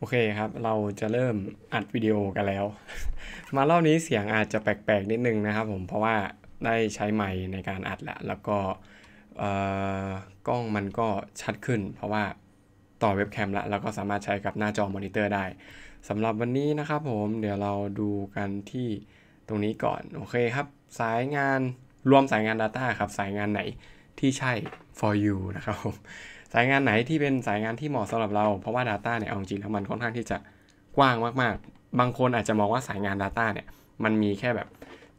โอเคครับเราจะเริ่มอัดวิดีโอกันแล้ว มารอบนี้เสียงอาจจะแปลกๆนิดนึงนะครับผมเพราะว่าได้ใช้ไมค์ในการอัดละแล้วก็กล้องมันก็ชัดขึ้นเพราะว่าต่อเว็บแคมละแล้วก็สามารถใช้กับหน้าจอมอนิเตอร์ได้สำหรับวันนี้นะครับผม เดี๋ยวเราดูกันที่ตรงนี้ก่อน โอเคครับสายงานรวมสายงาน Data ครับสายงานไหนที่ใช่ for you นะครับผมสายงานไหนที่เป็นสายงานที่เหมาะสำหรับเรา เพราะว่า Data เนี่ย เอาจริงแล้วมันค่อนข้างที่จะกว้างมากๆ บางคนอาจจะมองว่าสายงาน Data เนี่ย มันมีแค่แบบ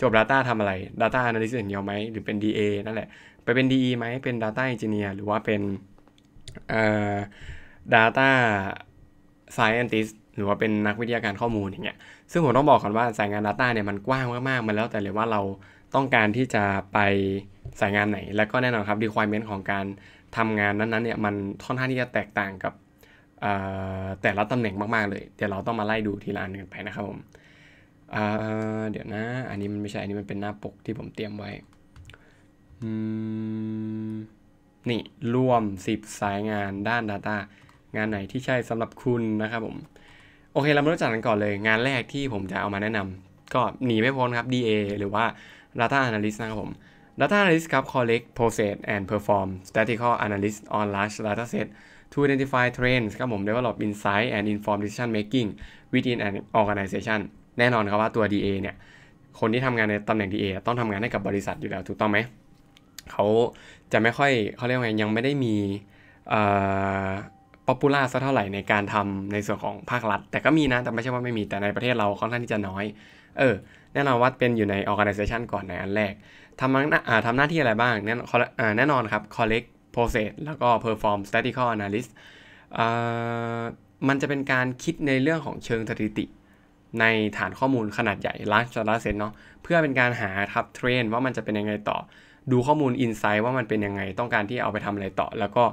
จบ Data ทำอะไร Data Analyst อย่างเดียวไหมหรือเป็น DA นั่นแหละ ไปเป็น DE ไหมเป็น Data Engineer หรือว่าเป็นเอ่อาไซเอนติสหรือว่าเป็นนักวิทยาการข้อมูลอย่างเงี้ยซึ่งผมต้องบอกก่อนว่าสายงาน Data เนี่ยมันกว้างมากๆมันแล้วแต่เลยว่าเราต้องการที่จะไปสายงานไหน แล้วก็แน่นอนครับ requirement ของการทำงานนั้นๆเนี่ยมันท่อนท้านที่จะแตกต่างกับแต่ละตำแหน่งมากๆเลย เดี๋ยวเราต้องมาไล่ดูทีละอันกันไปนะครับผมเดี๋ยวนะ อันนี้มันไม่ใช่ อันนี้มันเป็นหน้าปกที่ผมเตรียมไว้นี่ รวม 10 สายงานด้าน Data งานไหนที่ใช่สำหรับคุณนะครับผม โอเค เรามารู้จักกันก่อนเลยงานแรกที่ผมจะเอามาแนะนำก็หนีไม่พ้นครับ DA หรือว่า Data Analyst นะครับผม Data Analyst ครับ collect process and perform statistical analysis on large data set to identify trends ครับผม develop insight and inform decision making within an organization แน่นอนครับว่าตัว DA เนี่ย คนที่ทำงานในตำแหน่ง DA ต้องทำงานให้กับบริษัทอยู่แล้วถูกต้องไหม เขาจะไม่ค่อยเขาเรียกว่าไงยังไม่ได้มีป๊อปปูล่าสักเท่าไหร่ในการทำในส่วนของภาครัฐแต่ก็มีนะ แต่ไม่ใช่ว่าไม่มีแต่ในประเทศเราค่อนข้างที่จะน้อย เออแน่นอนว่าเป็นอยู่ใน organization ก่อน ในอันแรกทำหน้าทำหน้าที่อะไรบ้างแน่นอนแน่นอนครับ collect process แล้วก็ perform statistical analysis มันจะเป็นการคิดในเรื่องของเชิงสถิติ ในฐานข้อมูลขนาดใหญ่ large data set เนาะเพื่อเป็นการหาทับเทรนว่ามันจะเป็นยังไงต่อ ดูข้อมูล insight ว่ามันเป็นยังไงต้องการที่เอาไปทำอะไรต่อ แล้วก็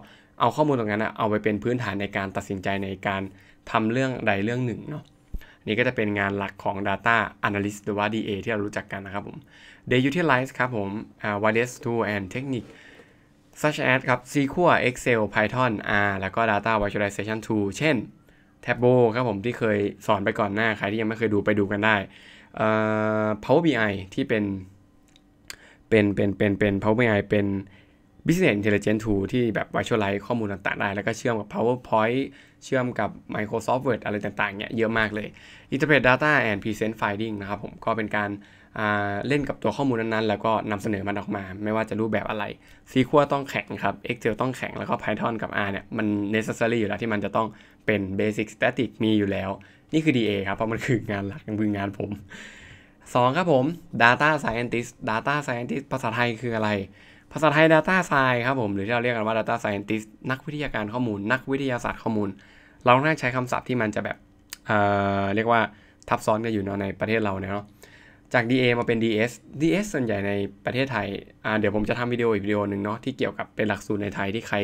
เอาข้อมูลตรงนั้นเอาไปเป็นพื้นฐานในการตัดสินใจในการทำเรื่องใดเรื่องหนึ่งเนาะนี่ก็จะเป็นงานหลักของ Data Analyst หรือว่า DA ที่เรารู้จักกันนะครับผม They utilize ครับผม uh, wireless tool and technique such as ครับ SQL Excel Python R แล้วก็ Data Visualization Tool เช่น Tableau ครับผมที่เคยสอนไปก่อนหน้า ใครที่ยังไม่เคยดูไปดูกันได้ uh, Power BI ที่เป็นเป็นเป็นเป็นเป็น Power BI เป็น Business Intelligence Tool ที่แบบ visualize ข้อมูลต่างๆได้แล้วก็เชื่อมกับ PowerPoint เชื่อมกับ Microsoft Word อะไรต่างๆเนี่ยเยอะมากเลย Interpret Data and Present Finding นะครับผม ก็เป็นการเล่นกับตัวข้อมูลนั้นๆ แล้วก็นำเสนอมันออกมา ไม่ว่าจะรูปแบบอะไร SQL ต้องแข็งครับ Excel ต้องแข็ง แล้วก็ Python กับ R เนี่ย มัน necessary อยู่แล้วที่มันจะต้องเป็น Basic Static มีอยู่แล้ว นี่คือ DA ครับ เพราะมันคืองานหลักงันืงานผม 2 ครับผม Data Scientist Data Scientist ภาษาไทยคืออะไร ภาษาไทย Data Science ครับผม หรือที่เราเรียกกันว่า Data Scientist นักวิทยาการข้อมูล นักวิทยาศาสตร์ข้อมูลเราน่าใช้คำศัพท์ที่มันจะแบบเเรียกว่าทับซ้อนกันอยู่เนาะในประเทศเราเนาะ จาก DA มาเป็น DS DS ส่วนใหญ่ในประเทศไทย เดี๋ยวผมจะทำวิดีโออีกวิดีโอหนึ่งเนาะที่เกี่ยวกับเป็นหลักสูตรในไทย ที่ใคร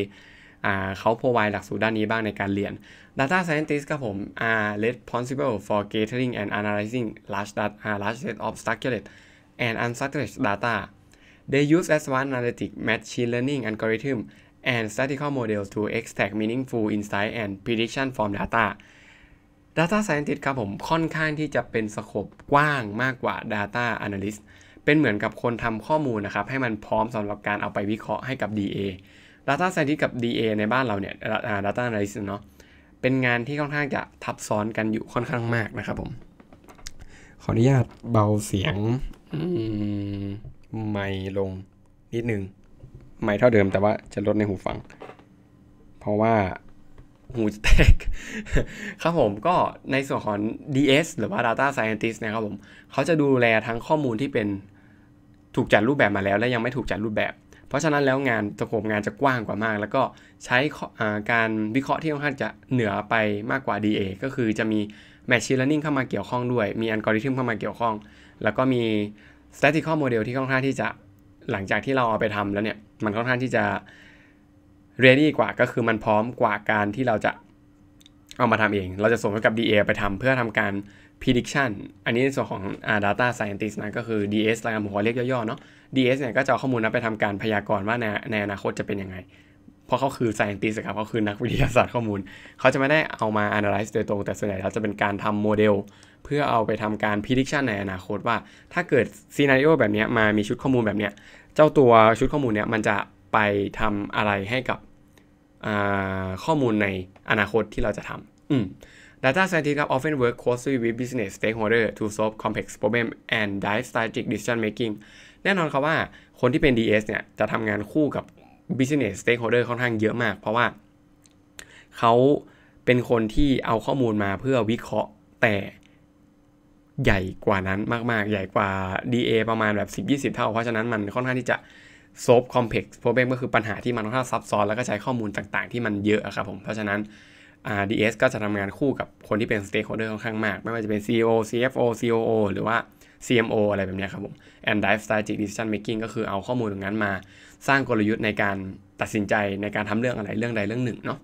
เขาพรไวหลักสูตรด้านนี้บ้างในการเรียน Data Scientist ครับผม are responsible for gathering and analyzing large data large set of structured and unstructured data they use advanced analytic machine learning algorithm and statistical models to extract meaningful insight and prediction from data data scientist ครับผม ค่อนข้างที่จะเป็นสโคปกว้างมากกว่า data analyst เป็นเหมือนกับคนทำข้อมูลนะครับ ให้มันพร้อมสำหรับการเอาไปวิเคราะห์ให้กับ DA data scientist กับ DA ในบ้านเราเนี่ย data analyst เนาะเป็นงานที่ค่อนข้างจะทับซ้อนกันอยู่ค่อนข้างมากนะครับผม ขออนุญาตเบาเสียงไม่ลงนิดนึงไม่เท่าเดิมแต่ว่าจะลดในหูฟัง เพราะว่า หูจะแตก ครับผมก็ในส่วนของ DS หรือว่า Data Scientist นะครับผม เขาจะดูแลทั้งข้อมูลที่เป็นถูกจัดรูปแบบมาแล้วและยังไม่ถูกจัดรูปแบบ เพราะฉะนั้นแล้วงานสโคปงานจะกว้างกว่ามาก แล้วก็ใช้การวิเคราะห์ที่ค่อนข้างจะเหนือไปมากกว่า DA ก็คือจะมี Machine Learning เข้ามาเกี่ยวข้องด้วยมีอัลกอริทึมเข้ามาเกี่ยวข้อง แล้วก็มี Statistical Model ที่ค่อนข้างที่จะหลังจากที่เราเอาไปทำแล้วเนี่ย มันค่อนข้างที่จะเรียดี้กว่าก็คือมันพร้อมกว่าการที่เราจะเอามาทำเอง เราจะส่งให้กับ DA ไปทำเพื่อทำการ prediction อันนี้ในส่วนของ data scientist นะก็คือ DS ละกันผมขอเรียกย่อๆเนาะ DS เนี่ยก็จะเอาข้อมูลนั้นไปทำการพยากรณ์ว่าในในอนาคตจะเป็นยังไงราะเขาคือ scientist ครับเขาคือนักวิทยาศาสตร์ข้อมูล เขาจะไม่ได้เอามา analyze โดยตรงแต่ส่วนใหญ่เขาจะเป็นการทำโมเดล เพื่อเอาไปทำการ prediction ในอนาคตว่า ถ้าเกิด scenario แบบนี้มามีชุดข้อมูลแบบนี้ เจ้าตัวชุดข้อมูลเนี้ยมันจะไปทำอะไรให้กับข้อมูลในอนาคตที่เราจะทำอืม Data scientists ครับ often work closely with business stakeholder to solve complex problem and drive strategic decision making แน่นอนครับว่าคนที่เป็น DS เนี่ยจะทำงานคู่กับ business stakeholder ค่อนข้างเยอะมาก เพราะว่า เขาเป็นคนที่เอาข้อมูลมาเพื่อวิเคราะห์แต่ใหญ่กว่านั้นมากๆ ใหญ่กว่า DA ประมาณแบบ 10-20 เท่าเพราะฉะนั้นมันค่อนข้างที่จะซบคอมเพล็กซ์ r o รเบ m ก็คือปัญหาที่มันค่อนข้างซับซ้อน แล้วก็ใช้ข้อมูลต่างๆที่มันเยอะครับผม เพราะฉะนั้น RDS ก็จะทำงานคู่กับคนที่เป็น stakeholder ค่อนข้างมาก ไม่ว่าจะเป็น CEO CFO COO หรือว่า CMO อะไรแบบนี้ครับผม and drive strategic decision making ก็คือเอาข้อมูลตรงนั้นมาสร้างกลยุทธ์ในการตัดสินใจในการทำเรื่องอะไรเรื่องใดเรื่องหนึ่งเนาะ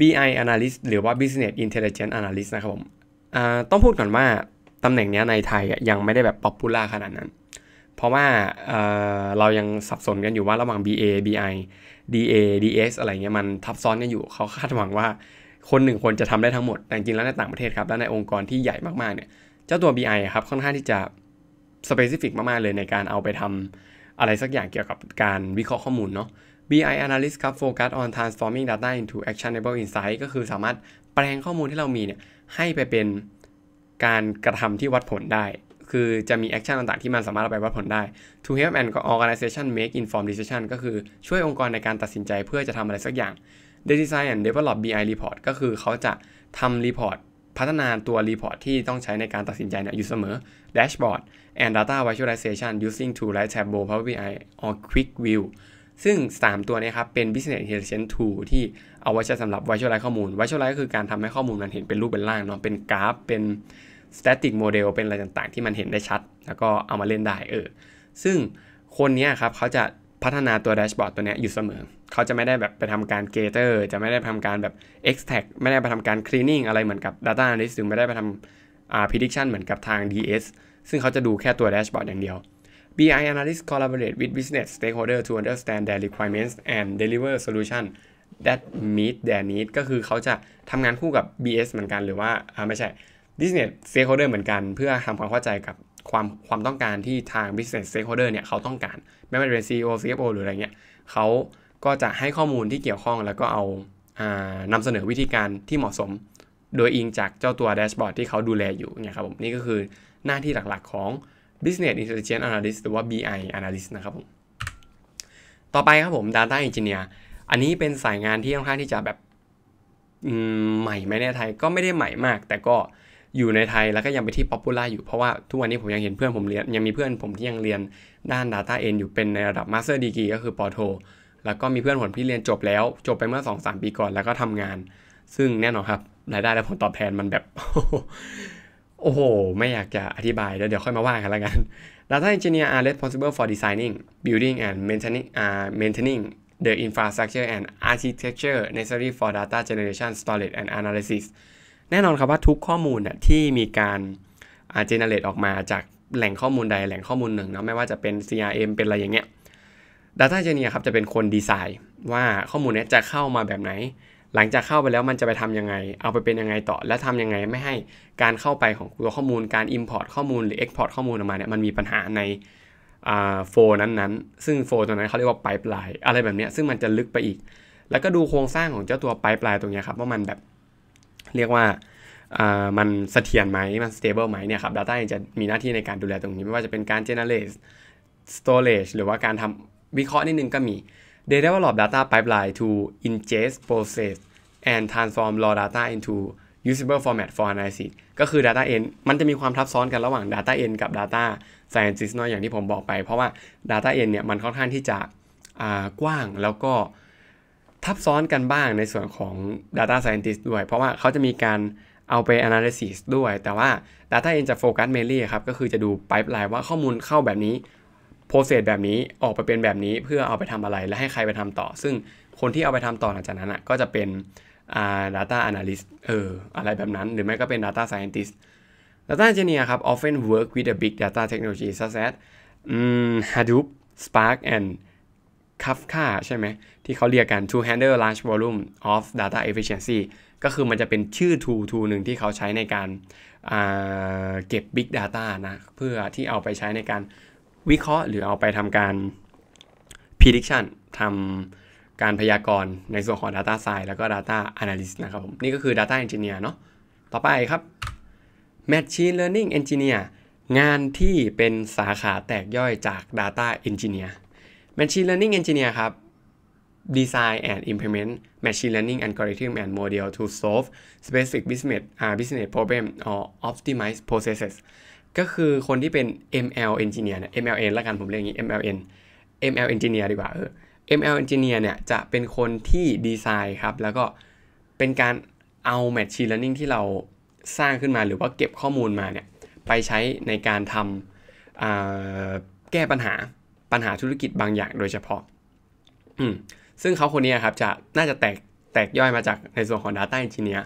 BI Analyst หรือว่า Business Intelligence Analyst นะครับผม ต้องพูดก่อนว่าตำแหน่งนี้ในไทยยังไม่ได้แบบป๊อปปูล่าขนาดนั้น เพราะว่าเเรายังสับสนกันอยู่ว่าระหว่าง BA BI DA DS อะไรเงี้ยมันทับซ้อนกันอยู่ เขาคาดหวังว่าคนหนึ่งคนจะทำได้ทั้งหมด แต่จริงแล้วในต่างประเทศครับและในองค์กรที่ใหญ่มากๆเนี่ย เจ้าตัว BI ครับค่อนข้างที่จะสเปซิฟิกมากๆเลยในการเอาไปทำอะไรสักอย่างเกี่ยวกับการวิเคราะห์ข้อมูลเนาะ BI Analyst ครับ Focus on transforming data into actionable insight ก็คือสามารถแปลงข้อมูลที่เรามีเนี่ยให้ไปเป็นการกระทำที่วัดผลได้ คือจะมีแอคชั่นต่าง ๆที่มันสามารถเอาไปวัดผลได้ to help an d organization make informed decision ก็คือช่วยองค์กรในการตัดสินใจเพื่อจะทำอะไรสักอย่าง Design and Develop BI Report ก็คือเขาจะทำรีพอร์ตพัฒนาตัวรีพอร์ตที่ต้องใช้ในการตัดสินใจเนี่ยอยู่เสมอ Dashboard and Data Visualization using t o o l i k e Tableau Power BI or QuickView ซึ่ง 3 ตัวนี้ครับเป็น Business Intelligence Tool ที่เอาไว้ใช้สำหรับ Visualize ข้อมูล Visualize ก็คือการทำให้ข้อมูลมันเห็นเป็นรูปเป็นร่างเนาะเป็นกราฟ เป็น Static Model เป็นอะไรต่างๆที่มันเห็นได้ชัด แล้วก็เอามาเล่นได้เออซึ่งคนนี้ครับเขาจะพัฒนาตัวแดชบอร์ดตัวนี้อยู่เสมอ เขาจะไม่ได้แบบไปทำการเกเตอร์ จะไม่ได้ทำการแบบ extract ไม่ได้ไปทำการ cleaning อะไรเหมือนกับ data analyst หรือไม่ได้ไปทำอ่า prediction เหมือนกับทาง DS ซึ่งเขาจะดูแค่ตัวแดชบอร์ดอย่างเดียว BI analyst collaborate with business stakeholder to understand their requirements and deliver solution that meet their need ก็คือเขาจะทำงานคู่กับ BS เหมือนกันหรือว่าไม่ใช่ business stakeholder เหมือนกันเพื่อทำความเข้าใจกับความความต้องการที่ทาง business stakeholder เนี่ย เขาต้องการไม่ว่าจะเป็น CEO CFO หรืออะไรเงี้ยเขาก็จะให้ข้อมูลที่เกี่ยวข้องแล้วก็เอานำเสนอวิธีการที่เหมาะสมโดยอิงจากเจ้าตัวแดชบอร์ดที่เขาดูแลอยู่เนี่ยครับผมนี่ก็คือหน้าที่หลักๆของ business intelligence analyst หรือว่า BI analyst นะครับผม ต่อไปครับผม data engineer อันนี้เป็นสายงานที่ค่อนข้างที่จะแบบใหม่ไหมในไทยก็ไม่ได้ใหม่มาก แต่ก็อยู่ในไทยแล้วก็ยังไปที่ป๊อปปูล่าอยู่เพราะว่าทุกวันนี้ผมยังเห็นเพื่อนผมเรียนยังมีเพื่อนผมที่ยังเรียนด้าน Data เออยู่เป็นในระดับมาสเตอร์ดีกีก็คือ ปอโท แล้วก็มีเพื่อนผมที่เรียนจบแล้ว จบไปเมื่อ 2-3 ปีก่อนแล้วก็ทำงาน ซึ่งแน่นอนครับ รายได้และผลตอบแทนมันแบบ โอ้โห ไม่อยากจะอธิบายแล้วเดี๋ยวค่อยมาว่ากันละกัน Data Engineer are responsible for designing, building and maintaining, uh, maintaining the infrastructure and architecture necessary for data generation, storage and analysis แน่นอนครับว่าทุกข้อมูลเนี่ยที่มีการเจเนเรตออกมาจากแหล่งข้อมูลใด แหล่งข้อมูลหนึ่งนะไม่ว่าจะเป็น CRM เป็นอะไรอย่างเงี้ย Data Engineer ครับจะเป็นคนดีไซน์ ว่าข้อมูลนี้จะเข้ามาแบบไหน หลังจากเข้าไปแล้วมันจะไปทํำยังไง เอาไปเป็นยังไงต่อและทํำยังไงไม่ให้การเข้าไปของตัวข้อมูลการ Import ข้อมูลหรือ Export ข้อมูลออกมาเนี่ยมันมีปัญหาในโฟนั้นๆซึ่งโฟตัวนั้นเขาเรียกว่าไลปยปลายอะไรแบบนี้ซึ่งมันจะลึกไปอีก แล้วก็ดูโครงสร้างของเจ้าตัวไลปยปลายตรงนี้ครับว่ามันแบบเรียกว่ามันเสถียรไหม มันสเตเบิลไหมเนี่ยครับ Data จะมีหน้าที่ในการดูแลตรงนี้ ไม่ว่าจะเป็นการ generate storage หรือว่าการทำวิเคราะห์นิดนึงก็มี They develop data pipeline to ingest process and transform raw data into usable format for analysis ก็คือ data end มันจะมีความทับซ้อนกันระหว่าง data end กับ data scientist นนอยอย่างที่ผมบอกไป เพราะว่า data end เนี่ยมันค่อนข้างที่จะกว้างแล้วก็ทับซ้อนกันบ้างในส่วนของ Data Scientist ด้วย เพราะว่าเขาจะมีการเอาไป Analysis ด้วย แต่ว่า Data เอ e จะโฟกัสเมลี่ครับก็คือจะดูไป p e l i ว่าข้อมูลเข้าแบบนี้โปรเซสแบบนี้ออกไปเป็นแบบนี้เพื่อเอาไปทำอะไรและให้ใครไปทำต่อ ซึ่งคนที่เอาไปทำต่อหลังจากนั้นอ่ะก็จะเป็นอ่า data analyst เอออะไรแบบนั้นหรือไม่ก็เป็น data scientist data engineer ครับ often work with the big data technology such as Hadoop Spark and ทัฟค่าใช่ไหมที่เขาเรียกกัน to handle large volume of data efficiency ก็คือมันจะเป็นชื่อ tool tool หนึ่งที่เขาใช้ในการเก็บ big data นะเพื่อที่เอาไปใช้ในการวิเคราะห์หรือเอาไปทำการ prediction ทำการพยากรณ์ในส่วนของ data science แล้วก็ data analyst นะครับผมนี่ก็คือ data engineer เนาะต่อไปครับ machine learning engineer งานที่เป็นสาขาแตกย่อยจาก data engineer Machine Learning Engineer ครับ Design and implement machine learning algorithm and model to solve specific business uh, business problem or optimize processes ก็คือคนที่เป็น ML engineer เนี่ย MLN ละกันผมเรียกอย่างนี้ MLN ML engineer ดีกว่าเออ ML engineer เนี่ยจะเป็นคนที่ดีไซน์ครับ แล้วก็เป็นการเอา machine learning ที่เราสร้างขึ้นมาหรือว่าเก็บข้อมูลมาเนี่ยไปใช้ในการทำแก้ปัญหาัญหาธุรกิจบางอย่างโดยเฉพาะอืมซึ่งเขาคนนี้ครับจะน่าจะแตกแตกย่อยมาจากในส่วนของ Data Engineer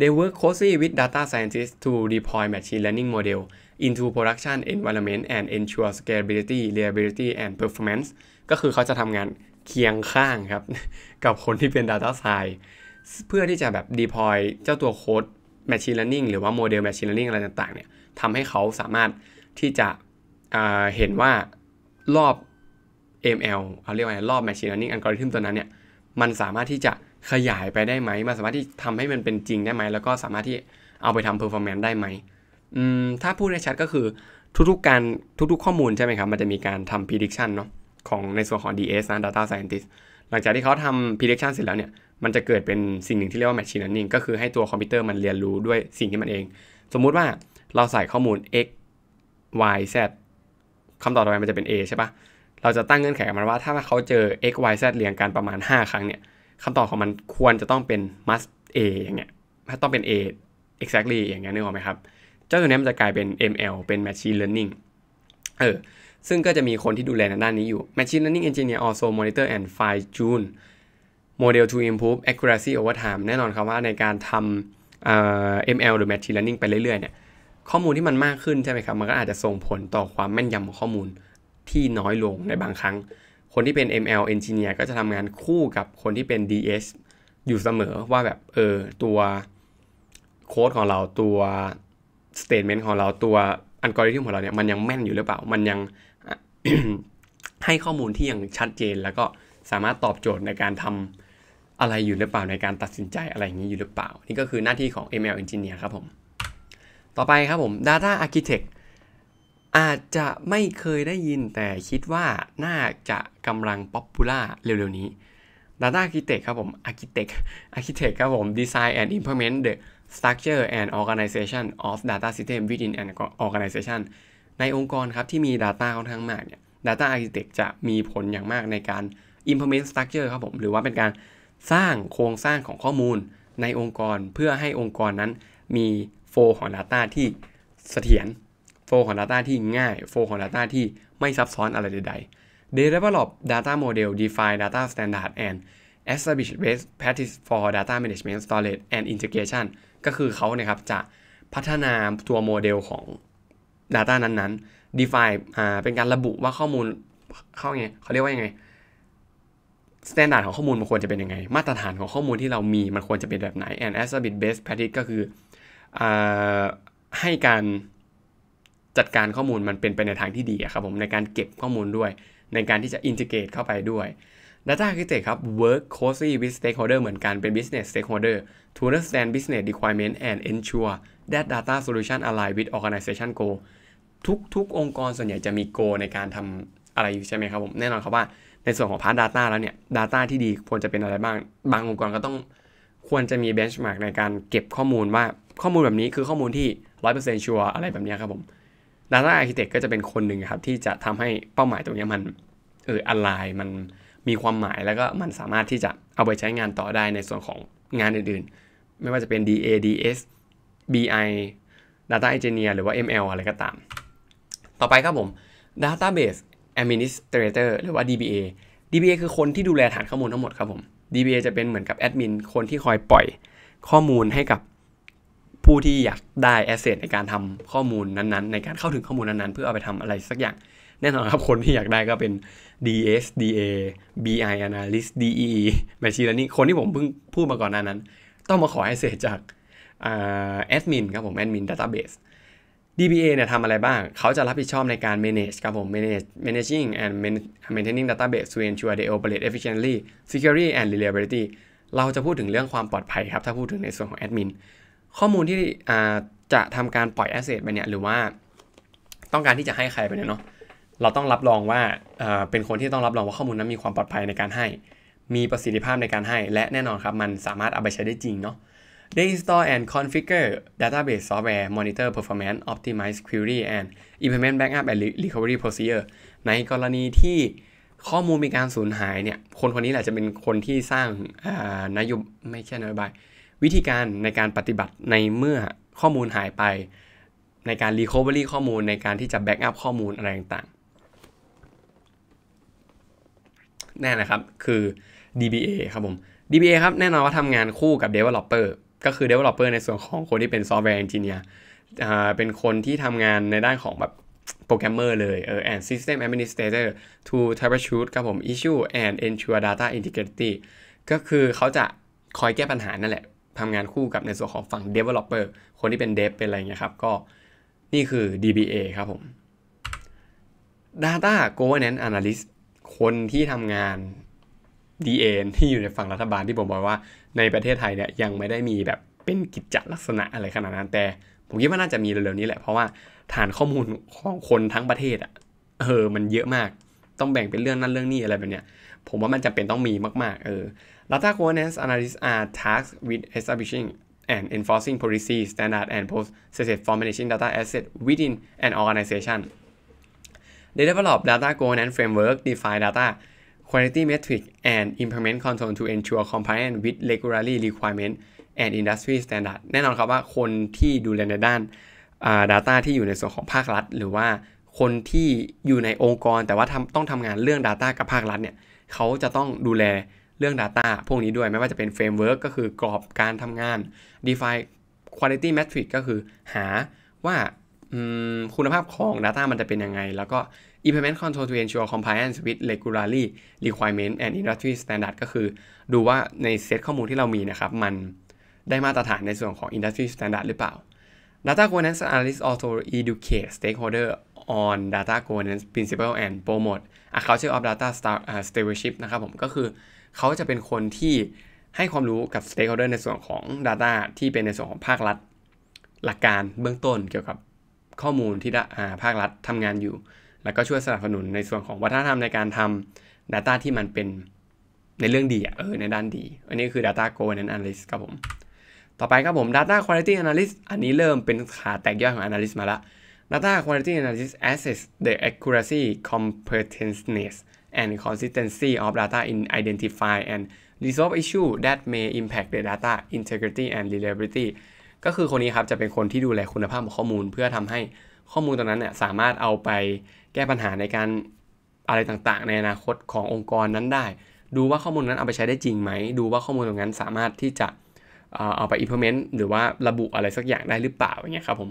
They work closely with data scientists to deploy machine learning model into production environment and ensure scalability, reliability and performance ก็คือเขาจะทำงานเคียงข้างครับ กับคนที่เป็น Data Science เพื่อที่จะแบบ deploy เจ้าตัวโค้ด machine learning หรือว่าโมเดล machine learning อะไรต่างๆเนี่ยทำให้เขาสามารถที่จะเเห็นว่ารอบ ML เอาเรียกว่า รอบ Machine Learning Algorithm ตัวนั้นเนี่ย มันสามารถที่จะขยายไปได้ไหมมันสามารถที่ทำให้มันเป็นจริงได้ไหม แล้วก็สามารถที่เอาไปทำ performance ได้ไหมอืม ถ้าพูดในชัดก็คือทุกๆ การ ทุกๆข้อมูลใช่ไหมครับ มันจะมีการทำ prediction เนาะของในส่วนของ DS นะ data scientist หลังจากที่เขาทำ prediction เสร็จแล้วเนี่ย มันจะเกิดเป็นสิ่งหนึ่งที่เรียกว่า machine learning ก็คือให้ตัวคอมพิวเตอร์มันเรียนรู้ด้วยสิ่งที่มันเอง สมมุติว่าเราใส่ข้อมูล x y z คำตอบต่อไปมันจะเป็น A ใช่ปะเราจะตั้งเงื่อนไขกับมันว่าถ้าเขาเจอ x y z เรียงกันประมาณ 5 ครั้งเนี่ยคำตอบของมันควรจะต้องเป็น must A อย่างเงี้ยถ้าต้องเป็น A exactly อย่างเงี้ยนึกออกไหมครับ เจ้าตัวนี้มันจะกลายเป็น ML เป็น machine learning เออ ซึ่งก็จะมีคนที่ดูแลในด้านนี้อยู่ machine learning engineer also monitor and fine tune model to improve accuracy over time แน่นอนครับว่าในการทำ ML หรือ machine learning ไปเรื่อยๆเนี่ยข้อมูลที่มันมากขึ้นใช่ไหมครับมันก็อาจจะส่งผลต่อความแม่นยำของข้อมูลที่น้อยลงในบางครั้ง คนที่เป็น ML Engineer ก็จะทำงานคู่กับคนที่เป็น DS อยู่เสมอว่าแบบเออตัวโค้ดของเราตัว statement ของเราตัวอัลกอริทึมของเราเนี่ยมันยังแม่นอยู่หรือเปล่า มันยังให้ข้อมูลที่ยังชัดเจน แล้วก็สามารถตอบโจทย์ในการทำอะไรอยู่หรือเปล่าในการตัดสินใจอะไรอย่างนี้อยู่หรือเปล่านี่ก็คือหน้าที่ของ ML Engineer ครับผมต่อไปครับผม Data Architect อาจจะไม่เคยได้ยินแต่คิดว่าน่าจะกำลังป๊อปปูล่าเร็วๆนี้ Data Architect ครับผม Architect Architect ครับผม Design and Implement the Structure and Organization of Data System within an Organization ในองค์กรครับ ที่มี Data ค่อนข้างมากเนี่ย Data Architect จะมีผลอย่างมากในการ Implement Structure ครับผม หรือว่าเป็นการสร้างโครงสร้างของข้อมูลในองค์กรเพื่อให้องค์กรนั้นมีโฟของ Data ที่เสถียรโฟของ Data ที่ง่ายโฟของ Data ที่ไม่ซับซ้อนอะไรใดๆ Develop Data Model Define Data Standard and Establish Best Practice for Data Management Storage and Integration ก็คือเขานะครับจะพัฒนาตัวโมเดลของ Data นั้นๆ define อ่าเป็นการระบุว่าข้อมูลเข้าไงเขาเรียกว่ายังไงสแตนดาร์ดของข้อมูลมันควรจะเป็นยังไงมาตรฐานของข้อมูลที่เรามีมันควรจะเป็นแบบไหน and as a bit best practice ก็คือให้การจัดการข้อมูลมันเป็นไปในทางที่ดีครับผมในการเก็บข้อมูลด้วยในการที่จะอินทิเกตเข้าไปด้วย Data Architect ครับ work closely with stakeholder เหมือนกันเป็น business stakeholder to understand business requirement and ensure that data solution align with organization goal ทุกทุกองค์กรส่วนใหญ่จะมีโกในการทำอะไรอยู่ใช่ไหมครับผม แน่นอนครับว่าในส่วนของพาร์ต Data แล้วเนี่ย Data ที่ดีควรจะเป็นอะไรบ้าง บางองค์กรก็ต้องควรจะมี benchmark ในการเก็บข้อมูลว่าข้อมูลแบบนี้คือข้อมูลที่ร้อยเปอร์เซ็นต์ชัวร์อะไรแบบนี้ครับผม Data Architect ก็จะเป็นคนหนึ่งครับ ที่จะทำให้เป้าหมายตรงนี้มันเออออนไลน์มันมีความหมายแล้วก็มันสามารถที่จะเอาไปใช้งานต่อได้ในส่วนของงานอื่นๆ ไม่ว่าจะเป็น DA DS BI Data Engineer หรือว่า ML อะไรก็ตาม ต่อไปครับผม Database Administrator หรือว่า DBA DBA คือคนที่ดูแลฐานข้อมูลทั้งหมดครับผม DBA จะเป็นเหมือนกับแอดมินคนที่คอยปล่อยข้อมูลให้กับผู้ที่อยากได้แอสเซทในการทำข้อมูลนั้นๆ ในการเข้าถึงข้อมูลนั้นๆ เพื่อเอาไปทำอะไรสักอย่าง แน่นอนครับ คนที่อยากได้ก็เป็น DS DA BI Analyst DE Machine Learning คนที่ผมเพิ่งพูดมาก่อนหน้านั้น ต้องมาขอแอสเซทจากแอดมินครับผมแอดมินดัตต้าเบส DBA เนี่ยทำอะไรบ้าง เขาจะรับผิดชอบในการ manage ครับผม manage managing and maintaining database to ensure they operate efficiently security and reliability เราจะพูดถึงเรื่องความปลอดภัยครับถ้าพูดถึงในส่วนของแอดมินข้อมูลที่จะทำการปล่อยแอสเซทไปเนี่ยหรือว่าต้องการที่จะให้ใครไปเนี่ยเนาะเราต้องรับรองว่าเป็นคนที่ต้องรับรองว่าข้อมูลนั้นมีความปลอดภัยในการให้ มีประสิทธิภาพในการให้ และแน่นอนครับ มันสามารถเอาไปใช้ได้จริงเนาะ They install and configure database software monitor performance optimize query and implement backup and recovery procedure ในกรณีที่ข้อมูลมีการสูญหายเนี่ยคนคนนี้แหละจะเป็นคนที่สร้างนโยบายไม่ใช่นโยบายวิธีการในการปฏิบัติในเมื่อข้อมูลหายไปในการรีคอเวอรี่ข้อมูลในการที่จะแบ็กอัพข้อมูลอะไรต่างๆ แน่นะครับคือ DBA ครับผม DBA ครับแน่นอนว่าทำงานคู่กับ Developer ก็คือ Developer ในส่วนของคนที่เป็นซอ์แวร์เอนจิเนียร์เป็นคนที่ทำงานในด้านของแบบโปรแกรมเมอร์เลยเออ and system administrator to troubleshoot ครับผม issue and ensure data integrity ก็คือเขาจะคอยแก้ปัญหานั่นแหละทำงานคู่กับในส่วนของฝั่ง Developer คนที่เป็นเดฟเป็นอะไรเงี้ยครับก็นี่คือ DBA ครับผม Data Governance Analyst คนที่ทำงาน DA ที่อยู่ในฝั่งรัฐบาลที่ผมบอกว่า ในประเทศไทยเนี่ยยังไม่ได้มีแบบเป็นกิจจลักษณะอะไรขนาดนั้นแต่ผมคิดว่าน่าจะมีเร็วๆนี้แหละเพราะว่าฐานข้อมูลของคนทั้งประเทศอ่ะเออมันเยอะมากต้องแบ่งเป็นเรื่องนั้นเรื่องนี้อะไรแบบเนี้ย ผมว่ามันจะเป็นต้องมีมาก ๆ เออ Data governance analysts are tasked with establishing and enforcing policy, standard, and processes for managing data assets within an organization. They develop data governance framework, define data quality m e t r i c and implement control to ensure compliance with regulatory requirements and industry standard แน่นอนครับว่าคนที่ดูแลในด้าน Data ที่อยู่ในส่วนของภาครัฐหรือว่าคนที่อยู่ในองค์กรแต่ว่าต้องทำงานเรื่อง Data กับภาครัฐเนี่ย เขาจะต้องดูแลเรื่อง Data พวกนี้ด้วยไม่ว่าจะเป็น Framework ก็คือกรอบการทำงาน Define Quality Metric ก็คือหาว่าคุณภาพของ Data มันจะเป็นยังไง แล้วก็ implement control to ensure compliance with regulatory requirement and industry standard ก็คือดูว่าในเซตข้อมูลที่เรามีนะครับ มันได้มาตรฐานในส่วนของ industry standard หรือเปล่า Data governance analyst also educate stakeholder on data governance principle and promote a c c o u n t i r e of data stewardship นะครับผมก็คือเขาจะเป็นคนที่ให้ความรู้กับสเต็ก e ฮเดอร์ในส่วนของ Data ที่เป็นในส่วนของภาครัฐ หลักการเบื้องต้นเกี่ยวกับข้อมูลที่ภาครัฐทำงานอยู่ แล้วก็ช่วยสนับสนุนในส่วนของวัฒนธรรมในการทำ Data ที่มันเป็นในเรื่องดีเออในด้านดี อันนี้คือ Data g o v e n a n c e Analyst ครับผมต่อไปครับผม Data Quality Analyst อันนี้เริ่มเป็นขาแตกย่อยของ Analyst มาละ Data Quality Analyst assess the accuracy, competentness and consistency of data in identify and resolve issue that may impact the data integrity and reliability ก็คือคนนี้ครับจะเป็นคนที่ดูแลคุณภาพของข้อมูล เพื่อทำให้ข้อมูลตรงนั้นเนี่ยสามารถเอาไปแก้ปัญหาในการอะไรต่างๆในอนาคตขององค์กรนั้นได้ ดูว่าข้อมูลนั้นเอาไปใช้ได้จริงไหม ดูว่าข้อมูลตรงนั้นสามารถที่จะเอาไป implement หรือว่าระบุอะไรสักอย่างได้หรือเปล่าอย่างเงี้ยครับผม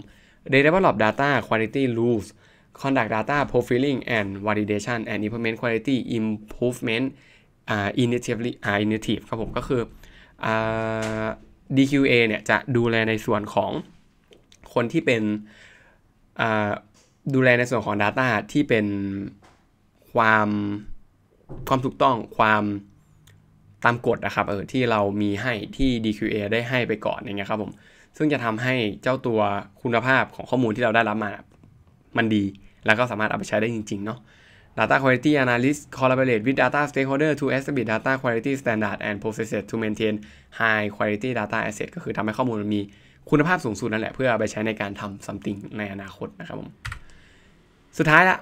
develop data quality rules Conduct Data Profiling and Validation and Implement Quality Improvement Initiative Initiative ครับผมก็คือ DQA เนี่ย จะดูแลในส่วนของคนที่เป็นดูแลในส่วนของ Data ที่เป็นความ ความถูกต้องความตามกฎนะครับเออที่เรามีให้ที่ DQA ได้ให้ไปก่อนอย่างเงี้ยครับผม ซึ่งจะทำให้เจ้าตัวคุณภาพของข้อมูลที่เราได้รับมามันดีแล้วก็สามารถเอาไปใช้ได้จริงๆเนาะ Data Quality Analyst collaborate with data stakeholder to establish data quality standard and processes to maintain high quality data asset ก็คือทำให้ข้อมูลมันมีคุณภาพสูงสุดนั่นแหละเพื่อไปใช้ในการทำ something ในอนาคตนะครับผม สุดท้ายละ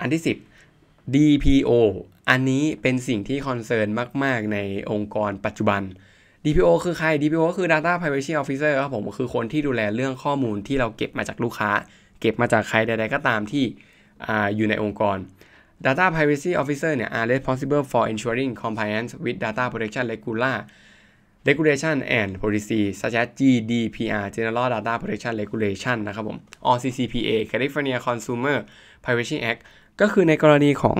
อันที่ 10 DPO อันนี้เป็นสิ่งที่คอนเซิร์นมากๆในองค์กรปัจจุบัน DPO คือใคร DPO ก็คือ Data Privacy Officer ครับผมคือคนที่ดูแลเรื่องข้อมูลที่เราเก็บมาจากลูกค้าเก็บมาจากใครใด ๆก็ตามที่อยู่ในองค์กร Data Privacy Officer เนี่ย are responsible for ensuring compliance with data protection regula regulation r and policy such as GDPR General Data Protection Regulation นะครับผม or CCPA California Consumer Privacy Act ก็คือในกรณีของ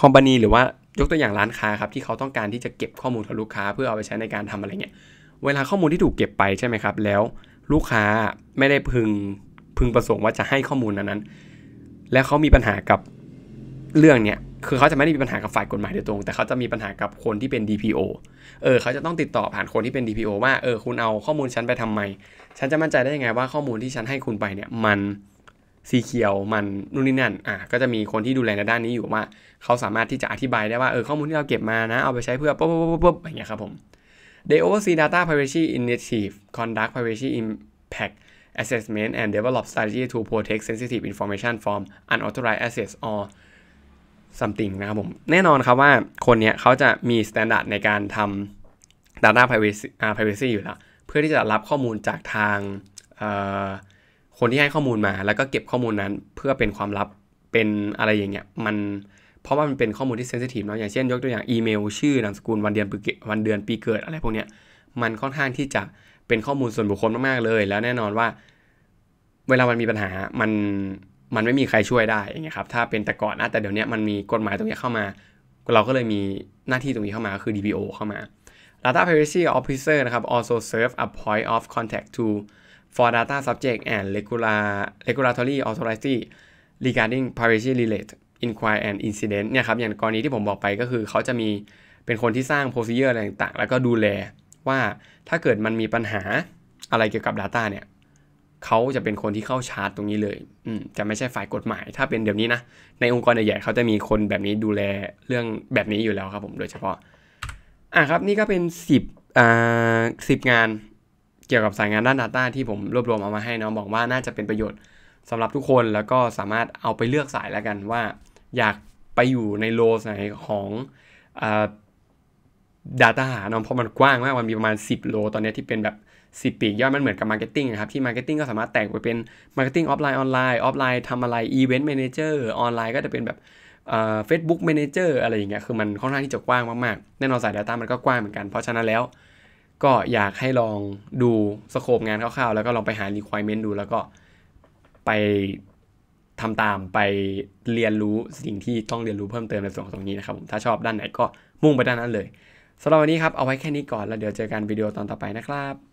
คอมพานีหรือว่ายกตัวอย่างร้านค้าครับที่เขาต้องการที่จะเก็บข้อมูลของลูกค้าเพื่อเอาไปใช้ในการทำอะไรเงี้ย เวลาข้อมูลที่ถูกเก็บไปใช่ไหมครับ แล้วลูกค้าไม่ได้พึงพึงประสงค์ว่าจะให้ข้อมูลนั้น และเขามีปัญหากับเรื่องเนี้ยคือเขาจะไม่ได้มีปัญหากับฝ่ายกฎหมายโดยตรง แต่เขาจะมีปัญหากับคนที่เป็น DPO เออเขาจะต้องติดต่อผ่านคนที่เป็น DPO ว่า เออ คุณเอาข้อมูลฉันไปทำไม ฉันจะมั่นใจได้ยังไงว่าข้อมูลที่ฉันให้คุณไปเนี่ย มันสีเขียว มันนู่นนี่นั่น อ่ะก็จะมีคนที่ดูแลในด้านนี้อยู่ว่า เขาสามารถที่จะอธิบายได้ว่า เออ ข้อมูลที่เราเก็บมานะ เอาไปใช้เพื่อ ปุ๊บปุ๊บปุ๊บปุ๊บอย่างเงี้ยครับผม The o a Data Privacy Initiative Conduct Privacy Impact assessment and develop strategy to protect sensitive information from unauthorized access or something นะครับผมแน่นอนครับว่าคนเนี้ยเขาจะมี standard ในการทำ data privacy privacy อยู่แล้ว เพื่อที่จะรับข้อมูลจากทางคนที่ให้ข้อมูลมาแล้วก็เก็บข้อมูลนั้นเพื่อเป็นความลับเป็นอะไรอย่างเงี้ยมันเพราะว่ามันเป็นข้อมูลที่เซนซิทีฟเนาะอย่างเช่นยกตัวอย่าง อีเมลชื่อนามสกุลวันเดือนปีเกิดอะไรพวกเนี้ย มันค่อนข้างที่จะเป็นข้อมูลส่วนบุคคลมาก ๆ เลย แล้วแน่นอนว่า เวลามันมีปัญหา มัน มันไม่มีใครช่วยได้ อย่างเงี้ยครับ ถ้าเป็นแต่ก่อนนะ แต่เดี๋ยวนี้มันมีกฎหมายตรงนี้เข้ามา เราก็เลยมีหน้าที่ตรงนี้เข้ามา คือ DPO เข้ามา Data Privacy Officer นะครับ also serve a point of contact to for data subject and regular regulatory authority regarding privacy related inquiry and incident เนี่ยครับ อย่างกรณีที่ผมบอกไปก็คือ เขาจะมีเป็นคนที่สร้าง procedure อะไรต่างๆ แล้วก็ดูแลว่าถ้าเกิดมันมีปัญหาอะไรเกี่ยวกับ Data เนี่ยเขาจะเป็นคนที่เข้าชาร์จตรงนี้เลยจะไม่ใช่ฝ่ายกฎหมาย ถ้าเป็นเดี๋ยวนี้นะ ในองค์กรใหญ่ๆเขาจะมีคนแบบนี้ดูแลเรื่องแบบนี้อยู่แล้วครับผมโดยเฉพาะอ่ะครับนี่ก็เป็น 10อ่าสิงานเกี่ยวกับสายงานด้าน Data ที่ผมรวบรวมเอามาให้ะนอะบอกว่าน่าจะเป็นประโยชน์สำหรับทุกคนแล้วก็สามารถเอาไปเลือกสายแล้วกันว่า อยากไปอยู่ในโลสไหนของอ Data หาเนาะเพราะมันกว้างมาก มันมีประมาณ 10 โล ตอนนี้ที่เป็นแบบ 10 ปีกย่อยมันเหมือนกับ Marketing ครับที่ Marketing ก็สามารถแตกไปเป็น Marketing ออฟไลน์ออนไลน์ออฟไลน์ทำอะไร Event Manager ออนไลน์ก็จะเป็นแบบเฟซบุ๊กเมนเจอร์อะไรอย่างเงี้ยคือมันค่อนข้างที่จะกว้างมากๆแน่นอนสาย Data มันก็กว้างเหมือนกัน เพราะฉะนั้นแล้ว ก็อยากให้ลองดูสโคปงานคร่าวๆแล้วก็ลองไปหา requirement ดูแล้วก็ไปทำตามไปเรียนรู้สิ่งที่ต้องเรียนรู้เพิ่มเติมในส่วนของตรงนี้นะครับผมถ้าชอบด้านไหนก็มุ่งไปด้านนั้นเลยสำหรับวันนี้ครับ เอาไว้แค่นี้ก่อนแล้วเดี๋ยวเจอกันวิดีโอตอนต่อไปนะครับ